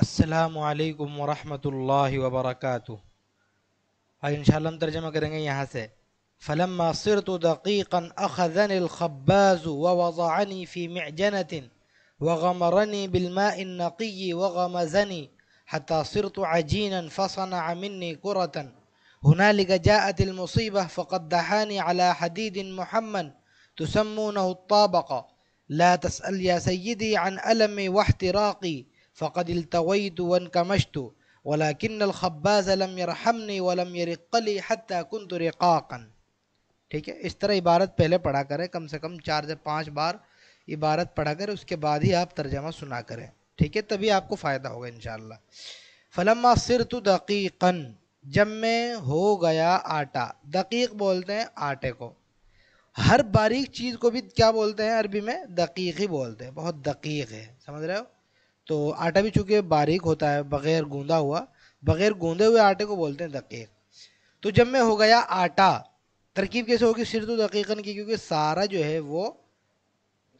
السلام عليكم ورحمة الله وبركاته هاي إن شاء الله کریں گے یہاں سے فلما صرت دقيقا أخذني الخباز ووضعني في معجنة وغمرني بالماء النقي وغمزني حتى صرت عجينا فصنع مني كرة هنالك جاءت المصيبة فقد دحاني على حديد محمد تسمونه الطابقة لا تسأل يا سيدي عن ألمي واحتراقي فقد التويت وانكمشت ولكن الخباز لم يرحمني ولم يرق لي حتى كنت رقاقا ठीक है इस तरह इबारत पहले पढ़ा करें कम से कम चार से पाँच बार इबारत पढ़ा करें उसके बाद ही आप तर्जमा सुना करें ठीक है तभी आपको फ़ायदा होगा इन फलम्मा सिर तो दकीकन जब मैं हो गया आटा दकीक बोलते हैं आटे को हर बारीक चीज़ को भी क्या बोलते हैं अरबी में दकीक ही बोलते हैं बहुत दकीक है समझ रहे हो तो आटा भी चूँकि बारीक होता है बग़ैर गूँधा हुआ बग़ैर गूँधे हुए आटे को बोलते हैं दकीक तो जब मैं हो गया आटा तरकीब कैसे होगी सिर तो दकीकन की क्योंकि सारा जो है वो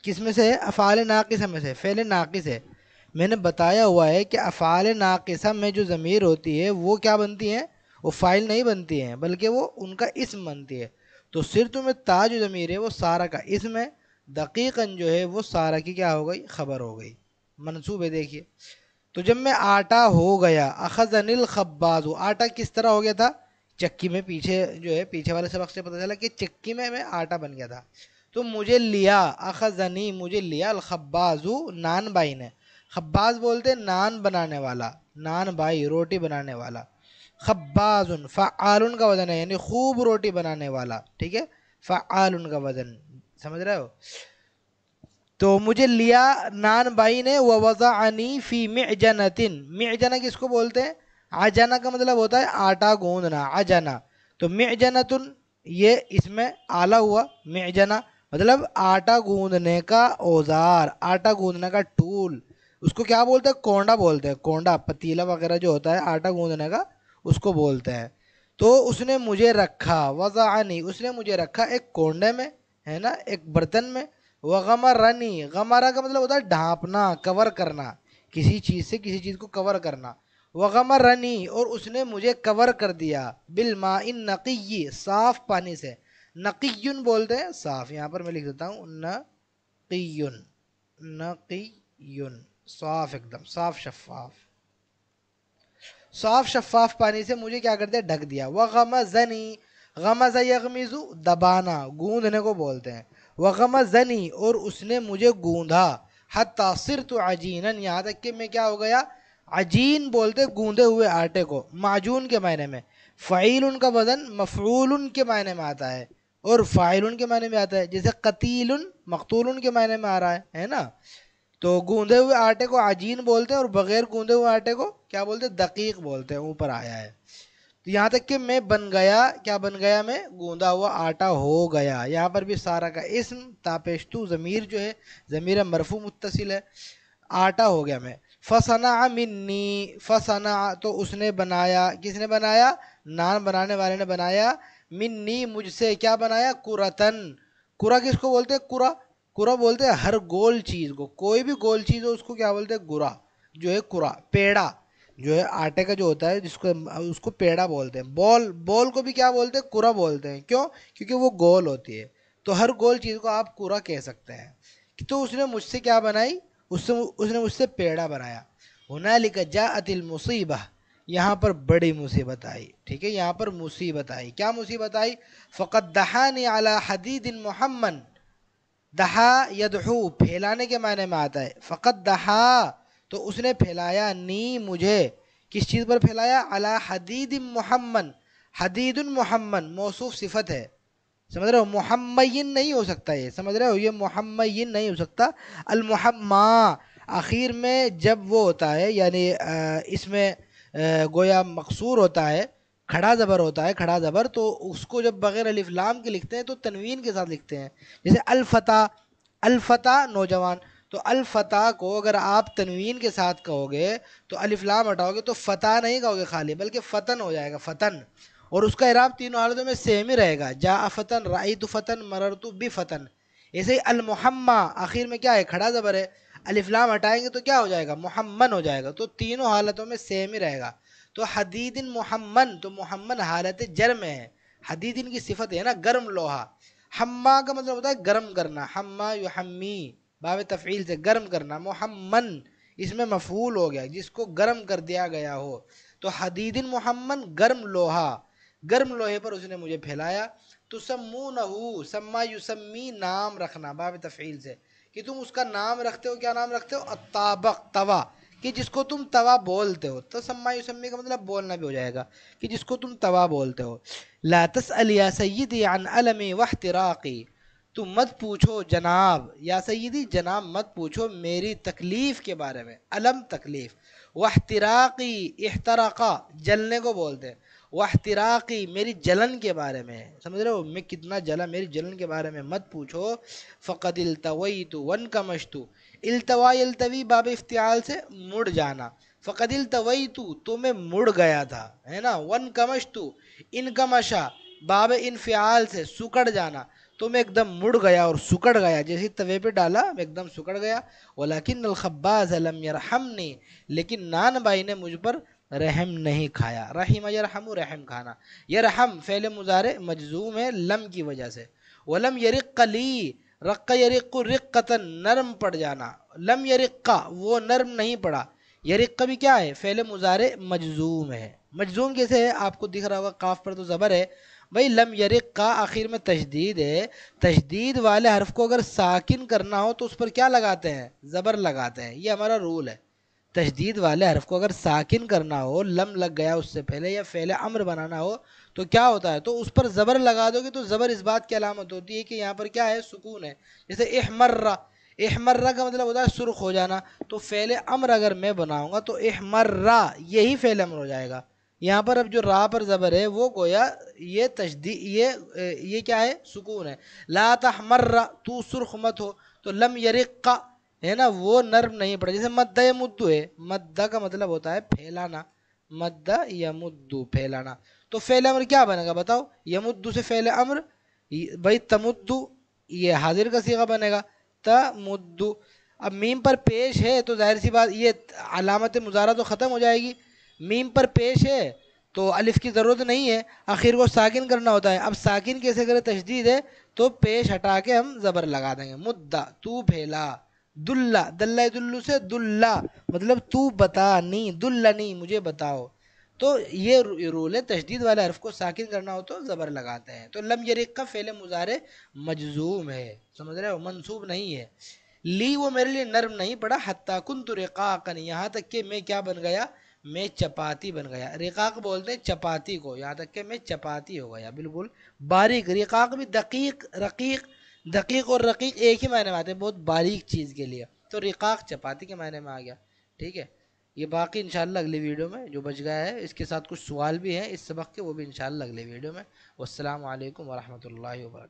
किस में से है अफ़ाल नाकसम में से फ़ैल नाकिस है मैंने बताया हुआ है कि अफ़ाल नाकिसा में जो ज़मीर होती है वो क्या बनती हैं वो फ़ाइल नहीं बनती हैं बल्कि वो उनका इसम बनती है तो सिर तो में ताज ज़मीर है वो सारा का इसम है दकीकन जो है वो सारा की क्या हो गई खबर हो गई मनसूब है देखिए तो जब मैं आटा हो गया अखज अनिल खब्बाजू आटा किस तरह हो गया था चक्की में पीछे जो है पीछे वाले सबक से पता चला कि चक्की में मैं आटा बन गया था तो मुझे लिया अखजनी मुझे लिया अलखब्बाजू नान बाई ने खब्बाज बोलते नान बनाने वाला नान भाई रोटी बनाने वाला खब्बाजुन फ़ालुन का वज़न है यानी खूब रोटी बनाने वाला ठीक है फ़ालुन का वज़न समझ रहे हो तो मुझे लिया नान भाई ने वजा अनी फ़ी मिजनतिन मिजना किसको बोलते हैं आजाना का मतलब होता है आटा गूंदना आजाना तो मिजनतुन ये इसमें आला हुआ मिजना मतलब आटा गूंदने का औजार आटा गूंदने का टूल उसको क्या बोलते हैं कोंडा बोलते हैं कोंडा पतीला वगैरह जो होता है आटा गूंदने का उसको बोलते हैं तो उसने मुझे रखा वजा अनी उसने मुझे रखा एक कोंडे में है ना एक बर्तन में व गमर रनी गमरा का मतलब होता है ढांपना कवर करना किसी चीज़ से किसी चीज़ को कवर करना वमर रनी और उसने मुझे कवर कर दिया बिलमा इन नकी साफ पानी से नकीयुन बोलते हैं साफ यहाँ पर मैं लिख देता हूँ नकीयुन नकीयुन साफ एकदम साफ शफाफ साफ शफाफ पानी से मुझे क्या करते हैं ढक दिया वह जनी गमा यगमिजू दबाना गूंदने को बोलते हैं वक़म जनी और उसने मुझे गूंधा हद सिर तो अजीन यहाँ तक कि मैं क्या हो गया अजीन बोलते गूंधे हुए आटे को माजून के मायने में फ़ाइल उनका वज़न मफरूल के मायने में आता है और फ़ाइल के मायने में आता है जैसे कतील मकतूल के मायने में आ रहा है है ना तो गूँधे हुए आटे को आजीन बोलते हैं और बग़ैर गूँधे हुए आटे को क्या बोलते हैं दकीक बोलते हैं ऊपर आया है तो यहाँ तक कि मैं बन गया क्या बन गया मैं गूंदा हुआ आटा हो गया यहाँ पर भी सारा का इसम तापेशतु ज़मीर जो है ज़मीर मरफू मुतसिल है आटा हो गया मैं फसना मिन्नी फसना तो उसने बनाया किसने बनाया नान बनाने वाले ने बनाया मिन्नी मुझसे क्या बनाया कुरतन कुरा किसको बोलते हैं कुरा कुरा बोलते हैं हर गोल चीज़ को कोई भी गोल चीज़ हो उसको क्या बोलते हैं गुरा जो है कुरा पेड़ा जो है आटे का जो होता है जिसको उसको पेड़ा बोलते हैं बॉल बॉल को भी क्या बोलते हैं कुरा बोलते हैं क्यों क्योंकि वो गोल होती है तो हर गोल चीज़ को आप कुरा कह सकते हैं तो उसने मुझसे क्या बनाई उससे उसने मुझसे पेड़ा बनाया होना लिखा जा अतिल मुसीबा यहाँ पर बड़ी मुसीबत आई ठीक है यहाँ पर मुसीबत आई क्या मुसीबत आई फ़कत दहानी अला हदीदिन मोहम्मद दहा यदहू फैलाने के मायने में आता है फ़कत दहा तो उसने फैलाया नी मुझे किस चीज़ पर फैलाया अला हदीद मोहम्मन हदीद मोहम्मन मौसू सिफत है समझ रहे हो मोहम्मयन नहीं हो सकता ये समझ रहे हो ये मोहम्मयन नहीं हो सकता अलमहम्मा आखिर में जब वो होता है यानी इसमें गोया मकसूर होता है खड़ा ज़बर होता है खड़ा ज़बर तो उसको जब बग़ैर अलिफ्लाम के लिखते हैं तो तनवीन के साथ लिखते हैं जैसे अलफ़ा अलफ़ा नौजवान तो अलफ़ता को अगर आप तनवीन के साथ कहोगे तो अलफ़लाम हटाओगे तो फ़तह नहीं कहोगे खाली बल्कि फ़तन हो जाएगा फ़तन और उसका इराब तीनों हालतों में सेम ही रहेगा जा फ़तन राई तो फ़तन मरर तो भी फ़तन ऐसे ही अलमहम्मा आखिर में क्या है खड़ा ज़बर है अलफलाम हटाएंगे तो क्या हो जाएगा महम्मन हो जाएगा तो तीनों हालतों में सेम ही रहेगा तो हदीदिन मुहम्मन तो महमन हालत जर्म है हदीदिन की सिफत है ना गर्म लोहा हम्मा का मतलब होता है गर्म करना हम्मा हम्मी बाब तफ़ील से गर्म करना मोहम्मन इसमें मफूल हो गया जिसको गर्म कर दिया गया हो तो हदीदिन मोहम्मन गर्म लोहा गर्म लोहे पर उसने मुझे फैलाया तो सम्मू नहू समा युसमी नाम रखना बाब तफ़ील से कि तुम उसका नाम रखते हो क्या नाम रखते हो अताबक तवा कि जिसको तुम तवा बोलते हो तो सम्मा युसमी का मतलब बोलना भी हो जाएगा कि जिसको तुम तवा बोलते हो लातस अलिया सैद अन अलम वह तिराकी तो मत पूछो जनाब या सईदी जनाब मत पूछो मेरी तकलीफ़ के बारे में अलम तकलीफ़ वह तराकी अहतराक़ा जलने को बोलते हैं वह तराकी मेरी जलन के बारे में समझ रहे हो मैं कितना जला मेरी जलन के बारे में मत पूछो फ़कत इल्तवई तो वन कमश तो इल्तवा इल्तवी बाब इफ्तियाल से मुड़ जाना फ़कत इल्तवई तो, तो मैं मुड़ गया था है ना वन कमश तो इनकमशा बाब इनफ़ाल से सुकड़ जाना तो मैं एकदम मुड़ गया और सुकड़ गया जैसे तवे पे डाला मैं एकदम सुकड़ गया वलाकिन अलखब्बाज अलम यरहमनी लेकिन नान भाई ने मुझ पर रहम नहीं खाया रहीम यरहम रहम खाना यरहम फ़ैल मुजारे मजजूम है लम की वजह से वलम यरिकली रक् यरिक रिक्कतन नरम पड़ जाना लम यरिक्का वो नरम नहीं पड़ा यरिक्का भी क्या है फ़ैल मुजारे मजजूम है मजजूम कैसे है आपको दिख रहा होगा काफ पर तो ज़बर है भाई लम यरिक का आखिर में तशदीद है तशदीद वाले हर्फ को अगर साकिन करना हो तो उस पर क्या लगाते हैं ज़बर लगाते हैं ये हमारा रूल है तशदीद वाले हर्फ को अगर साकिन करना हो लम लग गया उससे पहले या फैले अम्र बनाना हो तो क्या होता है तो उस पर ज़बर लगा दोगे तो ज़बर इस बात की अलामत होती है कि यहाँ पर क्या है सुकून है जैसे एहमर्रा एहमर्रा का मतलब होता है सुर्ख हो जाना तो फैल अम्र अगर मैं बनाऊँगा तो एहमर्रा यही फैल अम्र हो जाएगा यहाँ पर अब जो रा पर ज़बर है वो गोया ये तशदी ये ये क्या है सुकून है ला तहमर्रा तू सुर्ख मत हो तो लम यरिक्का है ना वो नर्म नहीं पड़े जैसे मद्द या मुद्दू है मद्दा का मतलब होता है फैलाना मद या मुद्दू फैलाना तो फैल अम्र क्या बनेगा बताओ यमुद्दू से फैल अम्र भाई तमुद्दू ये हाजिर का सीगा बनेगा तमुद्दू अब मीम पर पेश है तो जाहिर सी बात ये अलामत मुजारा तो ख़त्म हो जाएगी मीम पर पेश है तो अलिफ की ज़रूरत नहीं है आखिर को साकिन करना होता है अब साकिन कैसे करें तशदीद है तो पेश हटा के हम ज़बर लगा देंगे मुद्दा तू फेला दुल्ला दल्ला दुल्लू से दुल्ला मतलब तू बता नहीं दुल्ला नहीं मुझे बताओ तो ये रूल है तशदीद वाले अरफ़ को साकिन करना हो तो ज़बर लगाते हैं तो लम यरिक का फेले मुजारे मजजूम है समझ रहे हो मनसूब नहीं है ली वो मेरे लिए नर्म नहीं पड़ा हत्ता कन तुरक़ाकन यहाँ तक कि मैं क्या बन गया मैं चपाती बन गया रिकाक बोलते हैं चपाती को यहाँ तक कि मैं चपाती हो गया बिल्कुल बारीक रिकाक भी दकीक रकीक दकीक और रकीक एक ही मायने में आते हैं बहुत बारीक चीज़ के लिए तो रिकाक चपाती के मायने में आ गया ठीक है ये बाकी इंशाल्लाह अगली वीडियो में जो बच गया है इसके साथ कुछ सवाल भी हैं इस सबक के वो भी इंशाल्लाह अगले वीडियो में असलम वरहमल वर्क